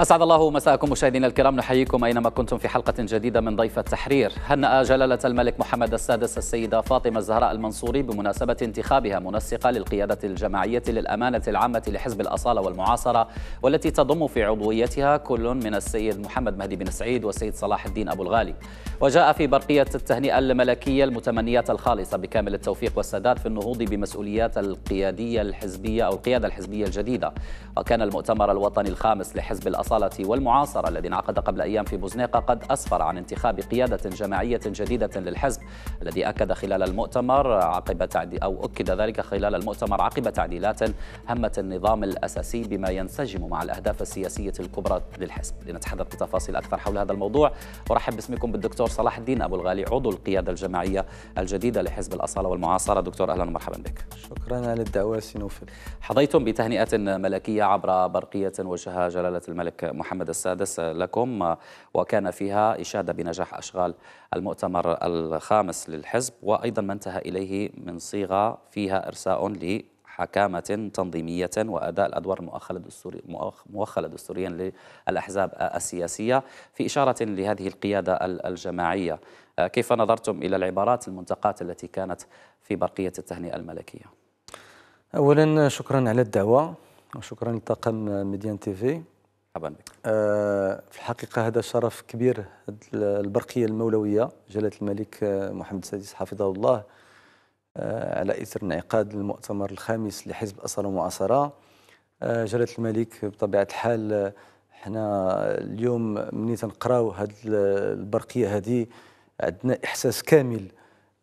أسعد الله مساءكم مشاهدينا الكرام نحييكم أينما كنتم في حلقة جديدة من ضيف التحرير هنأ جلالة الملك محمد السادس السيدة فاطمة الزهراء المنصوري بمناسبة انتخابها منسقة للقيادة الجماعية للأمانة العامة لحزب الأصالة والمعاصرة والتي تضم في عضويتها كل من السيد محمد مهدي بن سعيد والسيد صلاح الدين أبو الغالي وجاء في برقية التهنئة الملكية المتمنيات الخالصة بكامل التوفيق والسداد في النهوض بمسؤوليات القيادية الحزبية أو القيادة الحزبية الجديدة وكان المؤتمر الوطني الخامس لحزب الأصالة الأصالة والمعاصرة الذي انعقد قبل أيام في بوزنيقة قد أسفر عن انتخاب قيادة جماعية جديدة للحزب الذي أكد خلال المؤتمر عقب تعدي أو أكد ذلك خلال المؤتمر عقب تعديلات همت النظام الأساسي بما ينسجم مع الأهداف السياسية الكبرى للحزب لنتحدث بتفاصيل أكثر حول هذا الموضوع أرحب باسمكم بالدكتور صلاح الدين أبو الغالي عضو القيادة الجماعية الجديدة لحزب الأصالة والمعاصرة دكتور أهلا ومرحبا بك شكرا للدعوة سينوفل حظيتم بتهنئة ملكية عبر برقية وجهها جلالة الملك الملك محمد السادس لكم وكان فيها إشادة بنجاح أشغال المؤتمر الخامس للحزب وأيضا ما انتهى إليه من صيغة فيها إرساء حكامة تنظيمية وأداء الأدوار المؤخلة دستوري موخلة دستوريا للأحزاب السياسية في إشارة لهذه القيادة الجماعية كيف نظرتم إلى العبارات المنتقاة التي كانت في برقية التهنئة الملكية؟ أولا شكرا على الدعوة وشكرا لطاقم ميديان تيفي مرحبا بك آه في الحقيقة هذا شرف كبير البرقية المولوية جلالة الملك آه، محمد السادس حفظه الله آه على إثر انعقاد المؤتمر الخامس لحزب اصل ومعاصرة آه جلالة الملك بطبيعة الحال آه، حنا اليوم ملي تنقراو هاد البرقية هذه عندنا إحساس كامل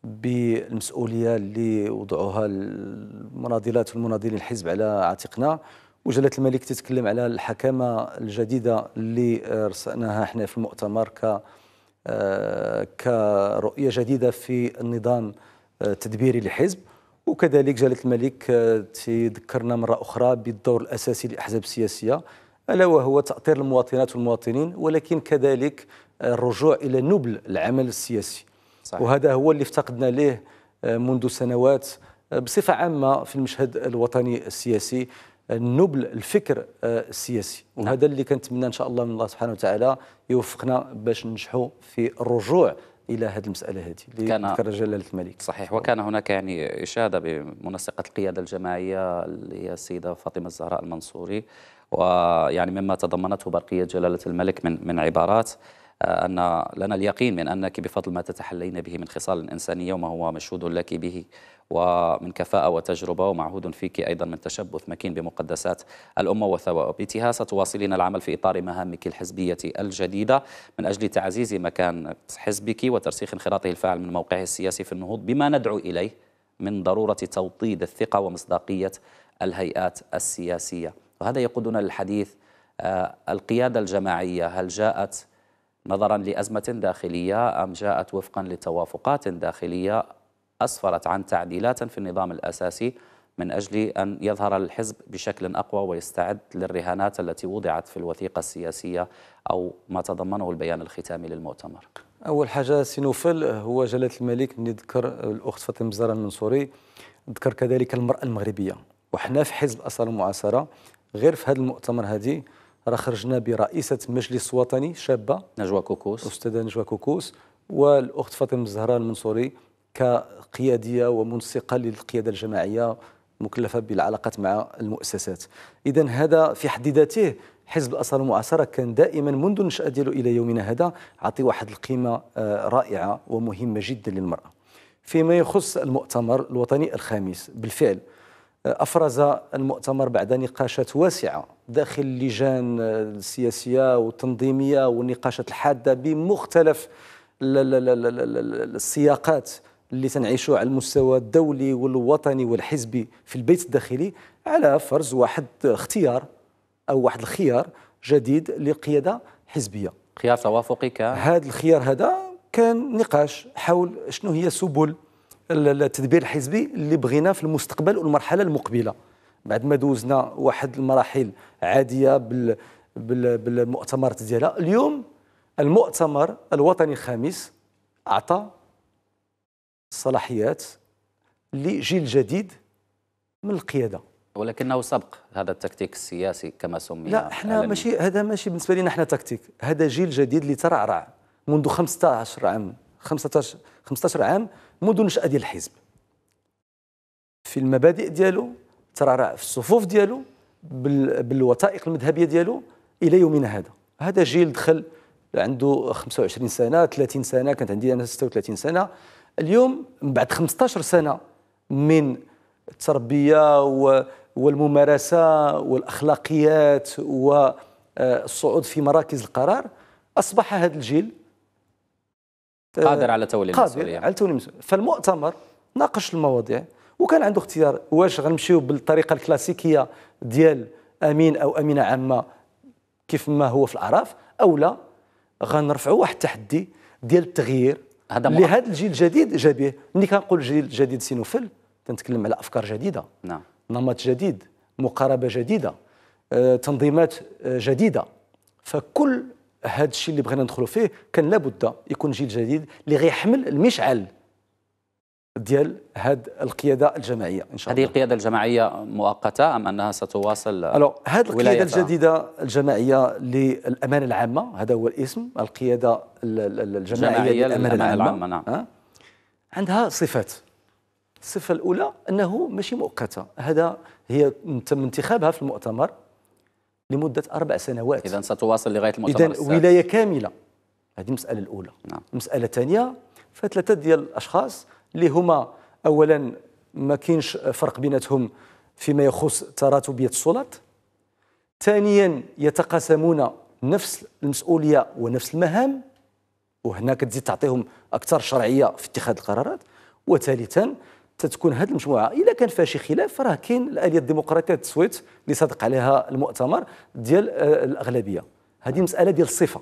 بالمسؤولية اللي وضعوها المناضلات والمناضلين الحزب على عاتقنا وجلاله الملك تتكلم على الحكمه الجديده اللي رسأناها احنا في المؤتمر ك آه، كرؤيه جديده في النظام آه، التدبيري للحزب وكذلك جلاله الملك آه، تذكرنا مره اخرى بالدور الاساسي للاحزاب السياسيه الا وهو تاطير المواطنات والمواطنين ولكن كذلك الرجوع الى نبل العمل السياسي صحيح. وهذا هو اللي افتقدنا ليه منذ سنوات بصفه عامه في المشهد الوطني السياسي نبل الفكر آه، السياسي وهذا نعم. اللي كنتمنى ان شاء الله من الله سبحانه وتعالى يوفقنا باش ننجحوا في الرجوع الى هذه المساله هذه اللي كان ذكر جلاله الملك صحيح وكان هناك يعني اشاده بمنسقه القياده الجماعيه اللي هي السيده فاطمه الزهراء المنصوري ويعني مما تضمنته برقيه جلاله الملك من من عبارات آه، أن لنا اليقين من أنك بفضل ما تتحلين به من خصال إنسانية وما هو مشهود لك به ومن كفاءة وتجربة ومعهود فيك أيضا من تشبث مكين بمقدسات الأمة وثوابتها ستواصلين العمل في إطار مهامك الحزبية الجديدة من أجل تعزيز مكان حزبك وترسيخ انخراطه الفاعل من موقعه السياسي في النهوض بما ندعو إليه من ضرورة توطيد الثقة ومصداقية الهيئات السياسية وهذا يقودنا للحديث آه، القيادة الجماعية هل جاءت نظرا لأزمة داخلية أم جاءت وفقا لتوافقات داخلية أسفرت عن تعديلات في النظام الأساسي من أجل أن يظهر الحزب بشكل أقوى ويستعد للرهانات التي وضعت في الوثيقة السياسية أو ما تضمنه البيان الختامي للمؤتمر أول حاجة سينوفل هو جلالة الملك نذكر الأخت فاطمة زهرة المنصوري ذكر كذلك المرأة المغربية وحنا في حزب أسرى المعاصرة غير في هذا المؤتمر هذه راه خرجنا برئيسة مجلس وطني شابة نجوى كوكوس أستاذة نجوى كوكوس والأخت فاطمة الزهراء المنصوري كقياديه ومنسقه للقياده الجماعيه مكلفه بالعلاقات مع المؤسسات اذا هذا في حد ذاته حزب الاثار المعاصره كان دائما منذ النشاه ديالو الى يومنا هذا عطي واحد القيمه آه، رائعه ومهمه جدا للمراه فيما يخص المؤتمر الوطني الخامس بالفعل آه، افرز المؤتمر بعد نقاشات واسعه داخل اللجان آه، السياسيه والتنظيميه والنقاشات الحاده بمختلف السياقات اللي تنعيشوا على المستوى الدولي والوطني والحزبي في البيت الداخلي على فرز واحد اختيار او واحد الخيار جديد لقياده حزبيه خيار توافقي كان هذا الخيار هذا كان نقاش حول شنو هي سبل التدبير الحزبي اللي بغينا في المستقبل والمرحله المقبله بعد ما دوزنا واحد المراحل عاديه بال بال بالمؤتمرات ديالها اليوم المؤتمر الوطني الخامس اعطى الصلاحيات لجيل جديد من القياده ولكنه سبق هذا التكتيك السياسي كما سمي لا احنا ماشي هذا ماشي بالنسبه لنا احنا تكتيك هذا جيل جديد اللي ترعرع منذ 15 عام 15 15 عام منذ نشاه ديال الحزب في المبادئ ديالو ترعرع في الصفوف ديالو بالوثائق المذهبيه ديالو الى يومنا هذا هذا جيل دخل عنده 25 سنه 30 سنه كانت عندي انا 36 سنه اليوم من بعد 15 سنه من التربيه والممارسه والاخلاقيات والصعود آه، في مراكز القرار اصبح هذا الجيل آه، قادر على تولي المسؤوليه قادر على تولي المسؤوليه فالمؤتمر ناقش المواضيع وكان عنده اختيار واش غنمشيو بالطريقه الكلاسيكيه ديال امين او امينه عامه كيف ما هو في الاعراف او لا غنرفعوا واحد التحدي ديال التغيير هذا لهذا الجيل الجديد جا به ملي كنقول الجيل الجديد سينوفل تنتكلم على افكار جديده نعم نمط جديد مقاربه جديده آه، تنظيمات آه، جديده فكل هذا الشيء اللي بغينا ندخلوا فيه كان لابد يكون جيل جديد اللي غيحمل المشعل ديال هاد القياده الجماعيه ان شاء الله هذه القياده الجماعيه مؤقته ام انها ستواصل الو هذه القياده الجديده الجماعيه للامانه العامه هذا هو الاسم القياده الجماعيه للامانه العامه, العامة نعم. أه؟ عندها صفات الصفه الاولى انه ماشي مؤقته هذا هي تم انتخابها في المؤتمر لمده اربع سنوات اذا ستواصل لغايه المؤتمر اذا ولايه كامله هذه المساله الاولى نعم. المساله الثانيه فثلاثه ديال الاشخاص اللي هما اولا ما كاينش فرق بيناتهم فيما يخص تراتبيه السلطات ثانيا يتقاسمون نفس المسؤوليه ونفس المهام وهنا كتزيد تعطيهم اكثر شرعيه في اتخاذ القرارات وثالثا تتكون هذه المجموعه اذا كان فيها شي خلاف فراه كاين الاليه الديمقراطيه التصويت اللي صادق عليها المؤتمر ديال آه، الاغلبيه هذه مساله ديال الصفه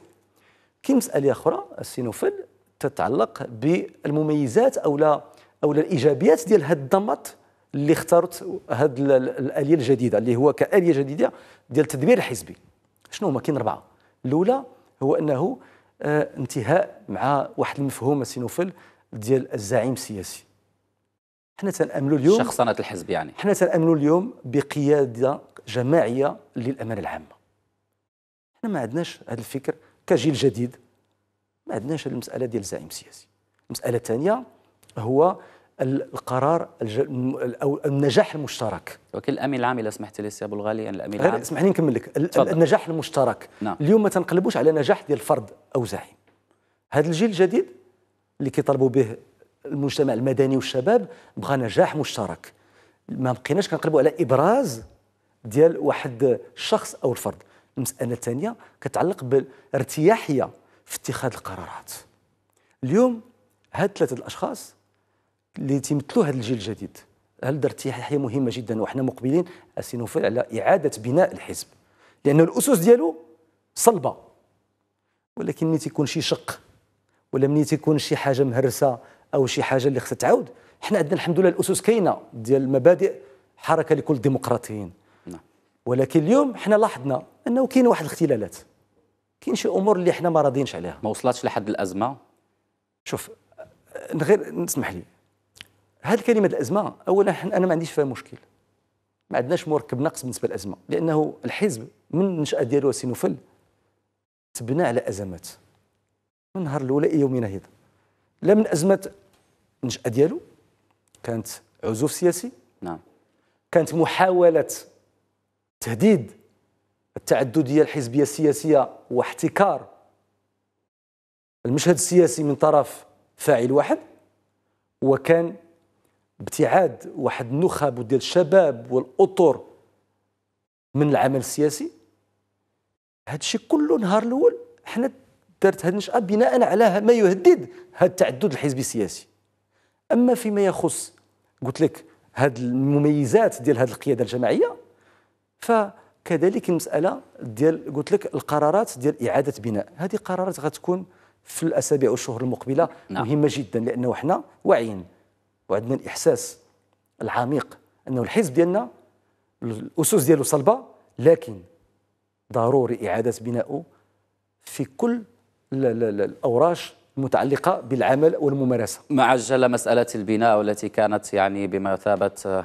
كاين مساله اخرى السينوفل تتعلق بالمميزات او لا او الايجابيات ديال هذا النمط اللي اختارت هذه الاليه الجديده اللي هو كاليه جديده ديال التدبير الحزبي شنو هما كاين اربعه الاولى هو انه آه، انتهاء مع واحد المفهوم سينوفل ديال الزعيم السياسي حنا تناملوا اليوم شخصنه الحزب يعني حنا تناملوا اليوم بقياده جماعيه للامانه العامه حنا ما عندناش هذا الفكر كجيل جديد ما عندناش المساله ديال الزعيم السياسي المساله الثانيه هو القرار الج... او النجاح المشترك ولكن الامين العام اذا سمحت لي سي ابو الغالي يعني الامين العام اسمح لي نكمل لك النجاح المشترك نعم. اليوم ما تنقلبوش على نجاح ديال فرد او زعيم هذا الجيل الجديد اللي كيطالبوا به المجتمع المدني والشباب بغى نجاح مشترك ما بقيناش كنقلبوا على ابراز ديال واحد الشخص او الفرد المساله الثانيه كتعلق بالارتياحيه في اتخاذ القرارات اليوم هاد ثلاثه الاشخاص اللي تيمثلوا هذا الجيل الجديد هل درت حياه مهمه جدا وحنا مقبلين اسينوفيل على اعاده بناء الحزب لان الاسس ديالو صلبه ولكن ملي تيكون شي شق ولا ملي تيكون شي حاجه مهرسه او شي حاجه اللي خصها تعاود حنا عندنا الحمد لله الاسس كاينه ديال المبادئ حركه لكل الديمقراطيين نعم. ولكن اليوم حنا لاحظنا انه كاين واحد الاختلالات كاين شي امور اللي حنا ما راضيينش عليها ما وصلتش لحد الازمه شوف غير نسمح لي هذه الكلمه الازمه اولا انا ما عنديش فيها مشكل ما عندناش مركب ناقص بالنسبه للازمه لانه الحزب من النشاه ديالو سينوفل تبنى على ازمات من النهار الاولى الى يومنا هذا لا من ازمه النشاه ديالو كانت عزوف سياسي نعم كانت محاوله تهديد التعدديه الحزبيه السياسيه واحتكار المشهد السياسي من طرف فاعل واحد وكان ابتعاد واحد النخب ديال الشباب والاطر من العمل السياسي هذا الشيء كله نهار الاول حنا دارت هذه النشأة بناء على ما يهدد هذا التعدد الحزبي السياسي أما فيما يخص قلت لك هذه المميزات ديال هذه القيادة الجماعية ف كذلك المساله ديال قلت لك القرارات ديال اعاده بناء هذه قرارات غتكون في الاسابيع والشهور المقبله نعم. مهمه جدا لانه حنا واعيين وعندنا الاحساس العميق انه الحزب ديالنا الاسس ديالو صلبه لكن ضروري اعاده بنائه في كل الاوراش المتعلقه بالعمل والممارسه. مع عجل مساله البناء والتي كانت يعني بمثابه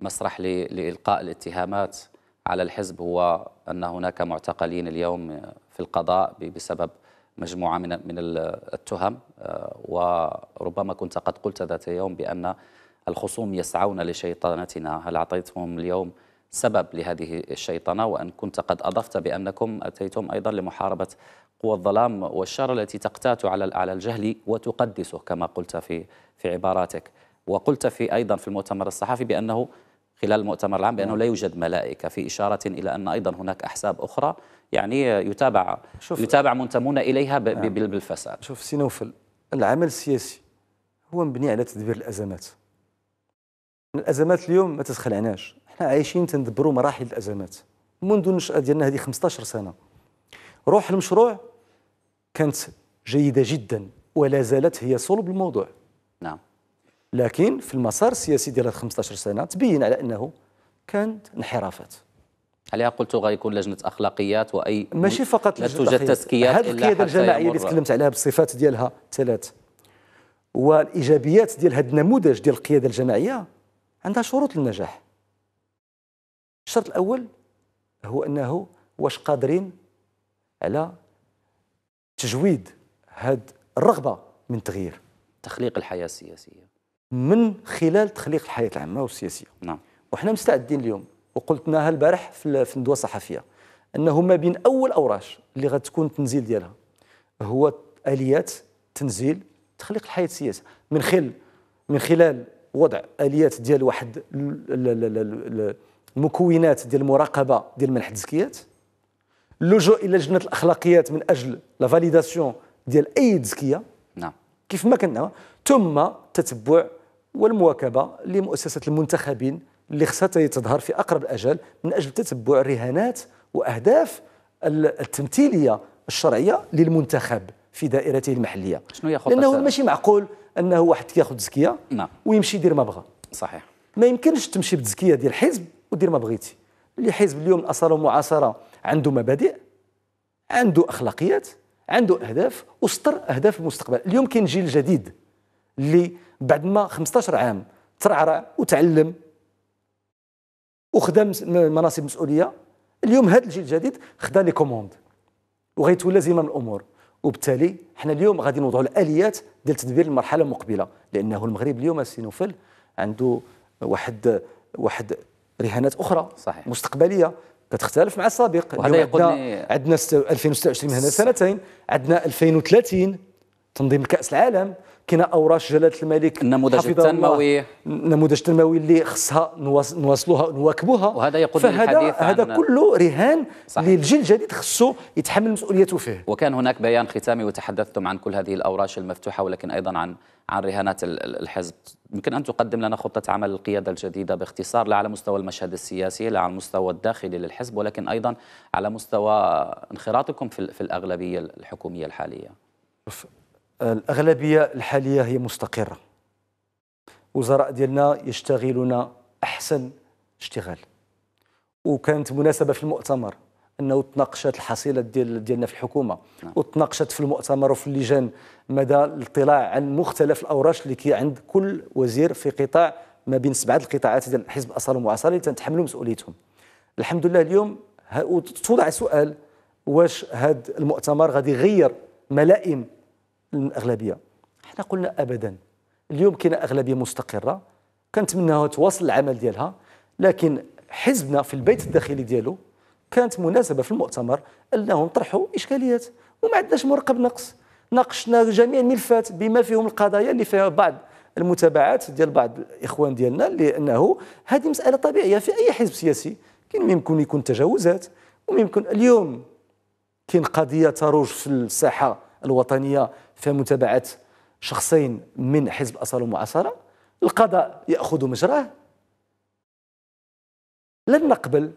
مسرح لالقاء الاتهامات على الحزب هو أن هناك معتقلين اليوم في القضاء بسبب مجموعة من من التهم آه، وربما كنت قد قلت ذات يوم بأن الخصوم يسعون لشيطنتنا هل أعطيتهم اليوم سبب لهذه الشيطنة وأن كنت قد أضفت بأنكم أتيتم أيضا لمحاربة قوى الظلام والشر التي تقتات على على الجهل وتقدسه كما قلت في في عباراتك وقلت في أيضا في المؤتمر الصحفي بأنه خلال المؤتمر العام بأنه نعم. لا يوجد ملائكة في إشارة إلى أن أيضا هناك احساب أخرى يعني يتابع شوف يتابع منتمون إليها نعم. بالفساد شوف سينوفل العمل السياسي هو مبني على تدبير الأزمات الأزمات اليوم ما تتخلعناش احنا عايشين تندبروا مراحل الأزمات منذ النشأة ديالنا هذه 15 سنة روح المشروع كانت جيدة جدا ولا زالت هي صلب الموضوع لكن في المسار السياسي ديال هاد 15 سنه تبين على انه كانت انحرافات عليها قلت غيكون لجنه اخلاقيات واي ماشي فقط لا توجد تزكيات هذه القياده الجماعيه اللي تكلمت عليها بالصفات ديالها ثلاث والايجابيات ديال هذا النموذج ديال القياده الجماعيه عندها شروط للنجاح الشرط الاول هو انه واش قادرين على تجويد هذه الرغبه من التغيير تخليق الحياه السياسيه من خلال تخليق الحياه العامه والسياسيه نعم وحنا مستعدين اليوم وقلتناها البارح في الندوه الصحفيه انه ما بين اول اوراش اللي غتكون التنزيل ديالها هو اليات تنزيل تخليق الحياه السياسيه من خلال من خلال وضع اليات ديال واحد المكونات ديال المراقبه ديال منح التزكيات اللجوء الى لجنه الاخلاقيات من اجل لا فاليداسيون ديال اي تزكيه نعم كيف ما كنا ثم تتبع والمواكبه لمؤسسه المنتخبين اللي خصها تظهر في اقرب الاجل من اجل تتبع الرهانات واهداف التمثيليه الشرعيه للمنتخب في دائرته المحليه شنو ياخذ لانه ماشي معقول انه واحد ياخذ زكيه نعم ويمشي يدير ما بغى صحيح ما يمكنش تمشي بالزكيه ديال الحزب ودير ما بغيتي اللي حزب اليوم الاصاله والمعاصره عنده مبادئ عنده اخلاقيات عنده اهداف وسطر اهداف المستقبل اليوم كاين جيل جديد اللي بعد ما 15 عام ترعرع وتعلم وخدم مناصب مسؤوليه اليوم هذا الجيل الجديد خدا لي كوموند وغيتولى زمام الامور وبالتالي حنا اليوم غادي نوضعوا الاليات ديال تدبير المرحله المقبله لانه المغرب اليوم السي نوفل عنده واحد واحد رهانات اخرى صحيح. مستقبليه كتختلف مع السابق وهذا يقولني عندنا 2026 هنا سنتين عندنا 2030 تنظيم كاس العالم كاين اوراش جلاله الملك النموذج التنموي النموذج التنموي اللي خصها نواصلوها نواكبوها وهذا يقود فهذا هذا كله رهان صحيح. للجيل الجديد خصو يتحمل مسؤوليته فيه وكان هناك بيان ختامي وتحدثتم عن كل هذه الاوراش المفتوحه ولكن ايضا عن عن رهانات الحزب يمكن أن تقدم لنا خطة عمل القيادة الجديدة باختصار لا على مستوى المشهد السياسي لا على المستوى الداخلي للحزب ولكن أيضا على مستوى انخراطكم في الأغلبية الحكومية الحالية الأغلبية الحالية هي مستقرة وزراء ديالنا يشتغلون أحسن اشتغال وكانت مناسبة في المؤتمر انه تناقشت الحصيله ديال ديالنا في الحكومه نعم. وتناقشت في المؤتمر وفي اللجان مدى الاطلاع عن مختلف الاوراش اللي كي عند كل وزير في قطاع ما بين سبعه القطاعات ديال حزب الاصاله ومعاصر اللي تنتحملوا مسؤوليتهم الحمد لله اليوم توضع سؤال واش هذا المؤتمر غادي يغير ملائم الاغلبيه حنا قلنا ابدا اليوم كاين اغلبيه مستقره كنتمناها تواصل العمل ديالها لكن حزبنا في البيت الداخلي ديالو كانت مناسبه في المؤتمر انهم طرحوا اشكاليات وما عندناش مرقب نقص ناقشنا جميع الملفات بما فيهم القضايا اللي فيها بعض المتابعات ديال بعض الاخوان ديالنا لانه هذه مساله طبيعيه في اي حزب سياسي كاين ممكن يكون تجاوزات ويمكن اليوم كاين قضيه تروج في الساحه الوطنيه في متابعة شخصين من حزب أصل ومعاصرة القضاء يأخذ مجراه لن نقبل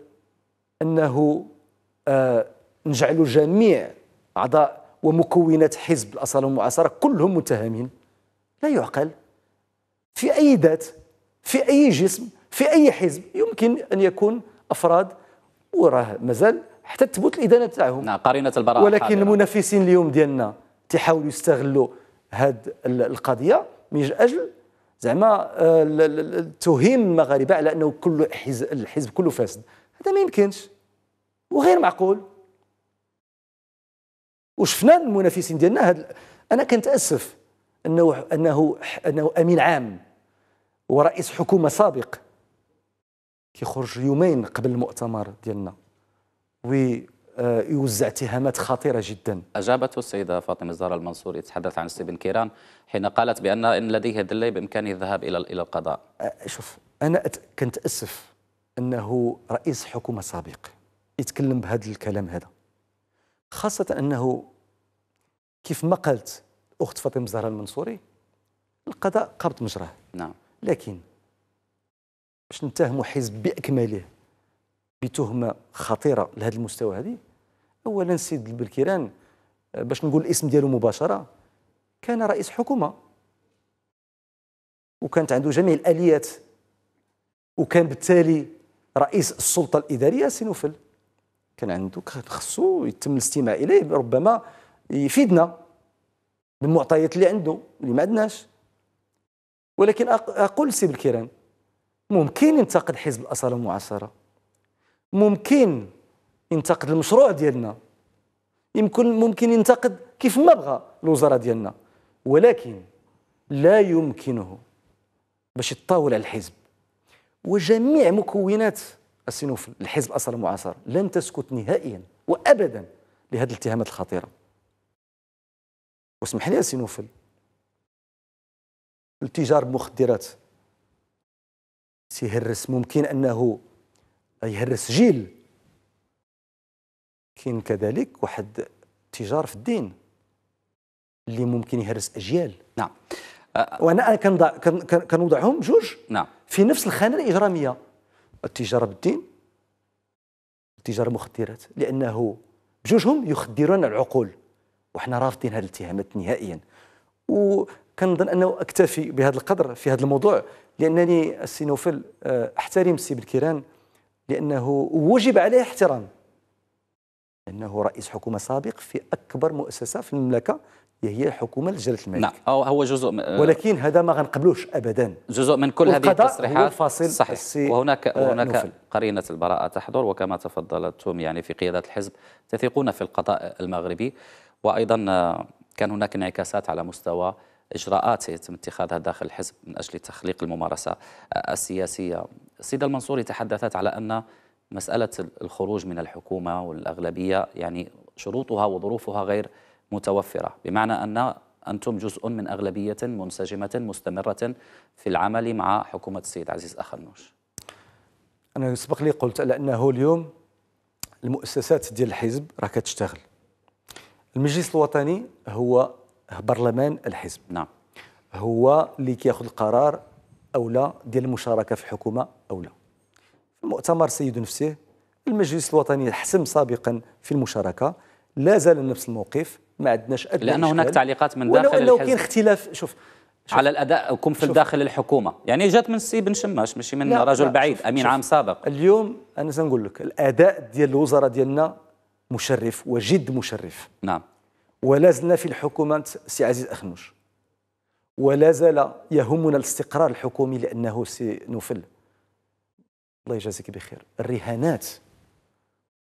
أنه آه، نجعل جميع أعضاء ومكونات حزب الأصالة ومعاصرة كلهم متهمين لا يعقل في أي ذات في أي جسم في أي حزب يمكن أن يكون أفراد وراه مازال حتى تثبت الإدانة تاعهم نعم قرينة البراءة ولكن المنافسين اليوم ديالنا تيحاولوا يستغلوا هاد القضيه من اجل زعما آه، توهيم المغاربه على انه كل الحزب كله فاسد هذا ما يمكنش وغير معقول وشفنا المنافسين ديالنا هاد انا كنتاسف انه انه انه امين عام ورئيس حكومه سابق كيخرج يومين قبل المؤتمر ديالنا وي آه، يوزع اتهامات خطيرة جدا أجابته السيدة فاطمة الزهراء المنصور يتحدث عن ستيفن بن كيران حين قالت بأن إن لديه دليل بإمكانه الذهاب إلى إلى القضاء آه، شوف أنا كنت أسف أنه رئيس حكومة سابق يتكلم بهذا الكلام هذا خاصة أنه كيف ما قالت أخت فاطمة الزهراء المنصوري القضاء قبض مجراه نعم لكن باش نتهموا حزب بأكمله بتهمة خطيرة لهذا المستوى هذه اولا سيد البركيران آه، باش نقول الاسم ديالو مباشره كان رئيس حكومه وكانت عنده جميع الاليات وكان بالتالي رئيس السلطه الاداريه سينوفل كان عنده كان خصو يتم الاستماع اليه ربما يفيدنا بالمعطيات اللي عنده اللي ما عندناش ولكن اقول لسي بالكيران ممكن ينتقد حزب الاصاله المعاصره ممكن ينتقد المشروع ديالنا يمكن ممكن ينتقد كيف ما بغى الوزراء ديالنا ولكن لا يمكنه باش يطاول على الحزب وجميع مكونات السنوف الحزب اصلا المعاصر لن تسكت نهائيا وابدا لهذه الاتهامات الخطيره واسمح لي سينوفل التجار بمخدرات سيهرس ممكن انه يهرس جيل كاين كذلك واحد التجار في الدين اللي ممكن يهرس اجيال نعم وانا كنضع كنوضعهم جوج نعم في نفس الخانه الاجراميه التجاره بالدين التجاره المخدرات لانه بجوجهم يخدرون العقول وحنا رافضين هذه الاتهامات نهائيا وكنظن انه اكتفي بهذا القدر في هذا الموضوع لانني السي نوفل احترم السي بن كيران لانه وجب عليه احترام انه رئيس حكومه سابق في اكبر مؤسسه في المملكه هي الحكومه لجلاله الملك نعم هو جزء من ولكن هذا ما غنقبلوش ابدا جزء من كل هذه التصريحات فاصل صحيح وهناك آه، هناك قرينه البراءه تحضر وكما تفضلتم يعني في قياده الحزب تثقون في القضاء المغربي وايضا آه، كان هناك انعكاسات على مستوى اجراءات يتم اتخاذها داخل الحزب من اجل تخليق الممارسه آه، السياسيه السيده المنصوري تحدثت على ان مسألة الخروج من الحكومة والأغلبية يعني شروطها وظروفها غير متوفرة بمعنى أن أنتم جزء من أغلبية منسجمة مستمرة في العمل مع حكومة السيد عزيز أخنوش أنا سبق لي قلت على أنه اليوم المؤسسات ديال الحزب راه كتشتغل المجلس الوطني هو برلمان الحزب نعم هو اللي كياخذ القرار او لا ديال المشاركه في الحكومه او لا المؤتمر سيد نفسه المجلس الوطني حسم سابقا في المشاركه لا زال نفس الموقف ما عندناش ادنى لان هناك تعليقات من داخل ولو الحزب كاين اختلاف شوف على الاداء كم في داخل الحكومه يعني جات من السي بن شماش ماشي من رجل لا بعيد امين شوف عام سابق اليوم انا سنقول لك الاداء ديال الوزراء ديالنا مشرف وجد مشرف نعم ولا زلنا في الحكومه سي عزيز اخنوش ولا زال يهمنا الاستقرار الحكومي لانه سي نوفل الله يجازيك بخير الرهانات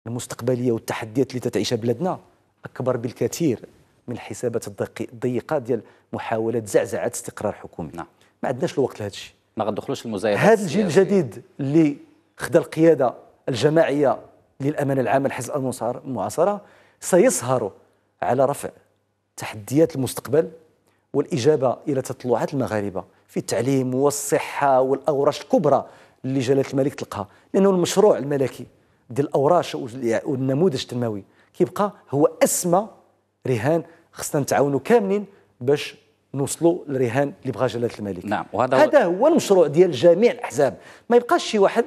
المستقبليه والتحديات اللي تتعيشها بلادنا اكبر بالكثير من الحسابات الضيقه ديال محاوله زعزعه استقرار حكومي نعم. ما عندناش الوقت لهذا الشيء ما غندخلوش المزايدات هذا الجيل الجديد اللي خدا القياده الجماعيه للامانه العامه لحزب المعاصره سيسهر على رفع تحديات المستقبل والاجابه الى تطلعات المغاربه في التعليم والصحه والاورش الكبرى اللي جلاله الملك تلقاها لانه المشروع الملكي ديال الاوراش والنموذج التنموي كيبقى هو اسمى رهان خصنا نتعاونوا كاملين باش نوصلوا للرهان اللي بغى جلاله الملك نعم وهذا هذا هو المشروع ديال جميع الاحزاب ما يبقاش شي واحد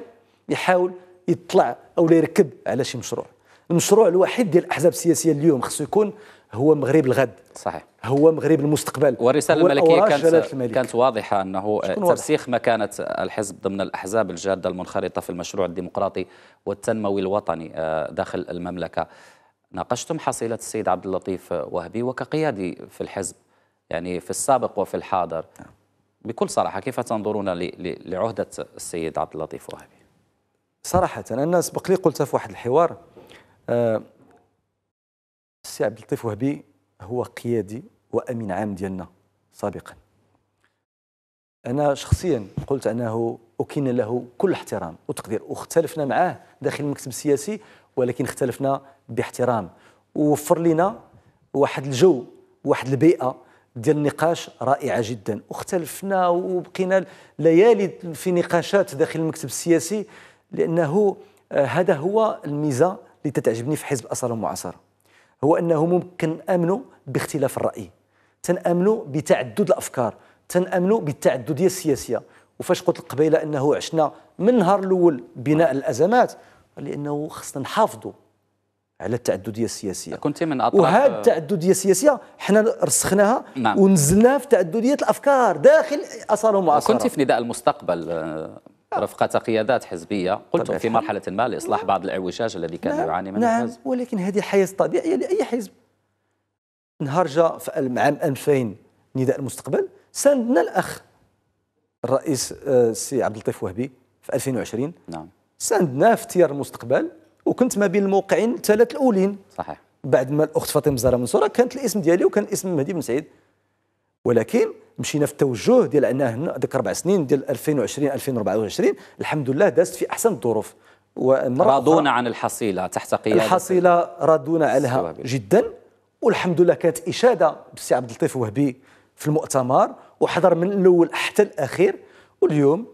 يحاول يطلع او يركب على شي مشروع المشروع الوحيد ديال الاحزاب السياسيه اليوم خصو يكون هو مغرب الغد صحيح هو مغرب المستقبل والرساله الملكيه كانت كانت واضحه انه ترسيخ مكانه الحزب ضمن الاحزاب الجاده المنخرطه في المشروع الديمقراطي والتنموي الوطني آه، داخل المملكه ناقشتم حصيله السيد عبد اللطيف وهبي وكقيادي في الحزب يعني في السابق وفي الحاضر بكل صراحه كيف تنظرون لعهده السيد عبد اللطيف وهبي صراحه انا سبق لي قلت في واحد الحوار آه، السيد عبد اللطيف وهبي هو قيادي وامين عام ديالنا سابقا انا شخصيا قلت انه اكن له كل احترام وتقدير واختلفنا معاه داخل المكتب السياسي ولكن اختلفنا باحترام ووفر لنا واحد الجو واحد البيئه ديال النقاش رائعه جدا واختلفنا وبقينا ليالي في نقاشات داخل المكتب السياسي لانه آه، هذا هو الميزه اللي تتعجبني في حزب اصاله ومعاصره هو انه ممكن امنوا باختلاف الراي تنامنوا بتعدد الافكار تنامنوا بالتعدديه السياسيه وفاش قلت قبيله انه عشنا من النهار الاول بناء الازمات لانه خصنا نحافظوا على التعدديه السياسيه كنت من اطراف وهذه التعدديه السياسيه حنا رسخناها نعم. ونزلناها في تعدديه الافكار داخل اصاله ومعاصره كنت في نداء المستقبل آه، آه. رفقة قيادات حزبية قلت في مرحلة ما لإصلاح نعم. بعض الاعوجاج الذي كان نعم يعاني منه نعم الحزب. ولكن هذه حياة طبيعية لأي حزب نهار جاء في عام 2000 نداء المستقبل ساندنا الأخ الرئيس آه، السي عبد اللطيف وهبي في 2020 نعم ساندنا في تيار المستقبل وكنت ما بين الموقعين الثلاث الأولين صحيح بعد ما الأخت فاطمة زهرة منصورة كانت الاسم ديالي وكان اسم مهدي بن سعيد ولكن مشينا في التوجه ديال انه ديك اربع سنين ديال 2020 2024 الحمد لله دازت في احسن الظروف راضونا عن الحصيله تحت قياده الحصيله راضونا عنها جدا والحمد لله كانت اشاده بالسي عبد اللطيف وهبي في المؤتمر وحضر من الاول حتى الاخير واليوم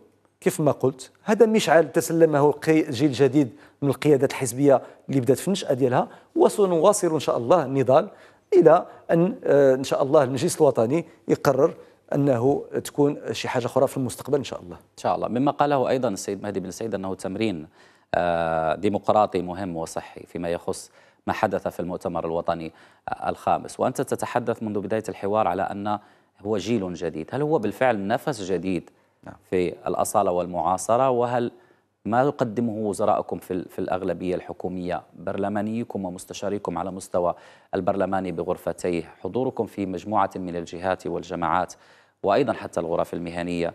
كيف ما قلت هذا مشعل تسلمه الجيل الجديد من القيادات الحزبيه اللي بدات في النشاه ديالها وسنواصل ان شاء الله النضال الى ان آه، ان شاء الله المجلس الوطني يقرر انه تكون شي حاجه اخرى في المستقبل ان شاء الله. ان شاء الله، مما قاله ايضا السيد مهدي بن سعيد انه تمرين آه، ديمقراطي مهم وصحي فيما يخص ما حدث في المؤتمر الوطني آه، الخامس، وانت تتحدث منذ بدايه الحوار على ان هو جيل جديد، هل هو بالفعل نفس جديد نعم. في الاصاله والمعاصره وهل ما يقدمه وزراءكم في, في الأغلبية الحكومية برلمانيكم ومستشاريكم على مستوى البرلمان بغرفتيه حضوركم في مجموعة من الجهات والجماعات وأيضا حتى الغرف المهنية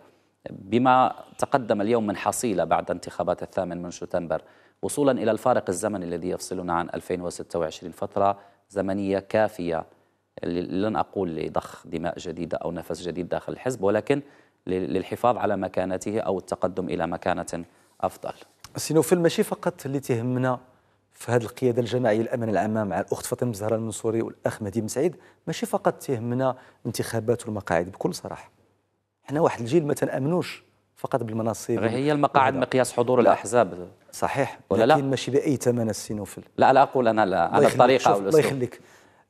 بما تقدم اليوم من حصيلة بعد انتخابات الثامن من شتنبر وصولا إلى الفارق الزمني الذي يفصلنا عن 2026 فترة زمنية كافية لن أقول لضخ دماء جديدة أو نفس جديد داخل الحزب ولكن للحفاظ على مكانته أو التقدم إلى مكانة افضل السينوفيل ماشي فقط اللي تيهمنا في هذه القياده الجماعيه الامن العام مع الاخت فاطمه الزهراء المنصوري والاخ مهدي بن سعيد ماشي فقط تيهمنا الانتخابات والمقاعد بكل صراحه حنا واحد الجيل ما تنامنوش فقط بالمناصب هي المقاعد مقياس حضور لا. الاحزاب صحيح ولا لكن لا؟ ماشي باي ثمن السينوفيل لا لا اقول انا لا على الطريقه الله يخليك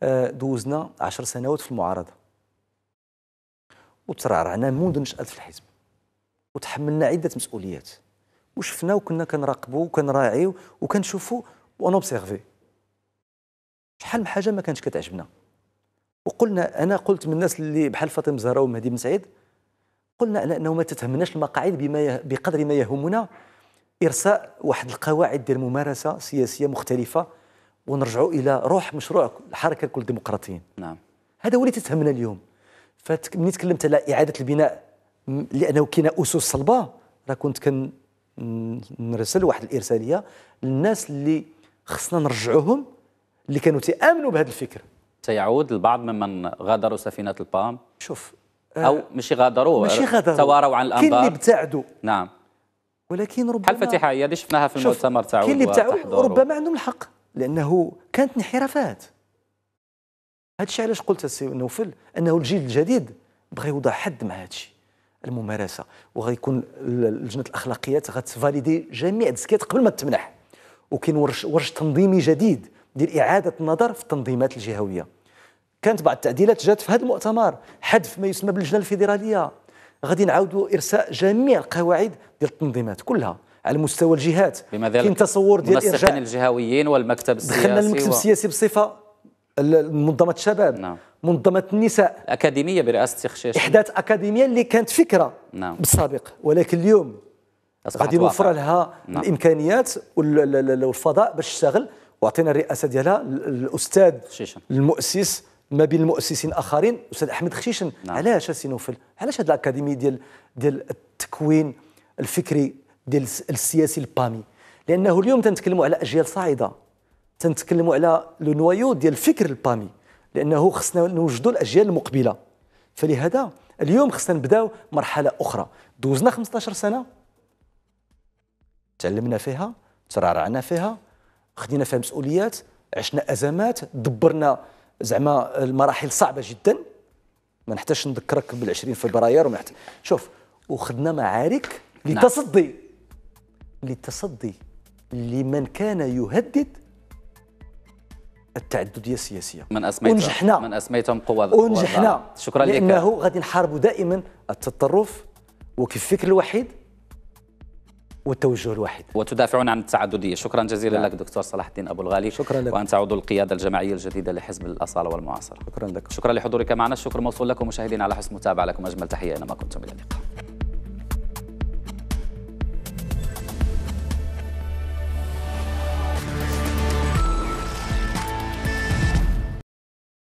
آه، دوزنا 10 سنوات في المعارضه وترعرعنا منذ نشات في الحزب وتحملنا عده مسؤوليات وشفنا وكنا كنراقبوا وكنراعيو وكنشوفوا ونوبسيرفي شحال من حاجه ما كانتش كتعجبنا وقلنا انا قلت من الناس اللي بحال فاطمه زهراء ومهدي بن سعيد قلنا على انه ما تتهمناش المقاعد بما بقدر ما يهمنا ارساء واحد القواعد ديال ممارسه سياسيه مختلفه ونرجعوا الى روح مشروع الحركه لكل الديمقراطيين نعم هذا هو اللي تتهمنا اليوم فمني تكلمت على اعاده البناء لانه كاينه اسس صلبه راه كنت كن نرسل واحد الارساليه للناس اللي خصنا نرجعوهم اللي كانوا تيامنوا بهذا الفكر سيعود البعض ممن غادروا سفينه البام شوف آه، او ماشي غادروا ماشي غادروا تواروا عن الانبار كاين اللي ابتعدوا نعم ولكن ربما الفتيحه هي اللي شفناها في المؤتمر تاعو كاين اللي ابتعدوا ربما عندهم الحق لانه كانت انحرافات هادشي علاش قلت السي نوفل انه الجيل الجديد بغى يوضع حد مع هادشي الممارسه وغيكون لجنه الاخلاقيات غتفاليدي جميع التزكيات قبل ما تمنح وكاين ورش ورش تنظيمي جديد ديال اعاده النظر في التنظيمات الجهويه كانت بعض التعديلات جات في هذا المؤتمر حذف ما يسمى باللجنه الفيدراليه غادي نعاودوا ارساء جميع القواعد ديال التنظيمات كلها على مستوى الجهات بما ذلك كاين تصور ديال الجهويين والمكتب السياسي دخلنا المكتب السياسي و... بصفه منظمه الشباب نعم. منظمه النساء اكاديميه برئاسه الشيخ شاشه احداث اكاديميه اللي كانت فكره نعم. بالسابق ولكن اليوم غادي نوفر لها نعم. الامكانيات والفضاء باش تشتغل وعطينا الرئاسه ديالها الاستاذ خشيشن. المؤسس ما بين المؤسسين الاخرين الاستاذ احمد خشيشن نعم. علاش سي نوفل علاش هذه الاكاديميه ديال ديال التكوين الفكري ديال السياسي البامي لانه اليوم تنتكلموا على اجيال صاعده تنتكلموا على لو نوايو ديال الفكر البامي لانه خصنا نوجدوا الاجيال المقبله فلهذا اليوم خصنا نبداو مرحله اخرى دوزنا 15 سنه تعلمنا فيها ترعرعنا فيها خدينا فيها مسؤوليات عشنا ازمات دبرنا زعما المراحل صعبه جدا ما نحتاجش نذكرك بال 20 فبراير وما نحتاج شوف وخدنا معارك للتصدي نعم. للتصدي لمن كان يهدد التعدديه السياسيه من اسميتهم ونجحنا من اسميتهم قوى ونجحنا شكرا لك لانه غادي نحاربوا دائما التطرف وكيف الفكر الوحيد والتوجه الواحد وتدافعون عن التعدديه شكرا جزيلا لا. نعم. لك دكتور صلاح الدين ابو الغالي شكرا لك وانت عضو القياده الجماعيه الجديده لحزب الاصاله والمعاصره شكرا لك شكرا لحضورك معنا الشكر موصول لكم مشاهدينا على حسن متابعه لكم اجمل تحيه اينما كنتم الى اللقاء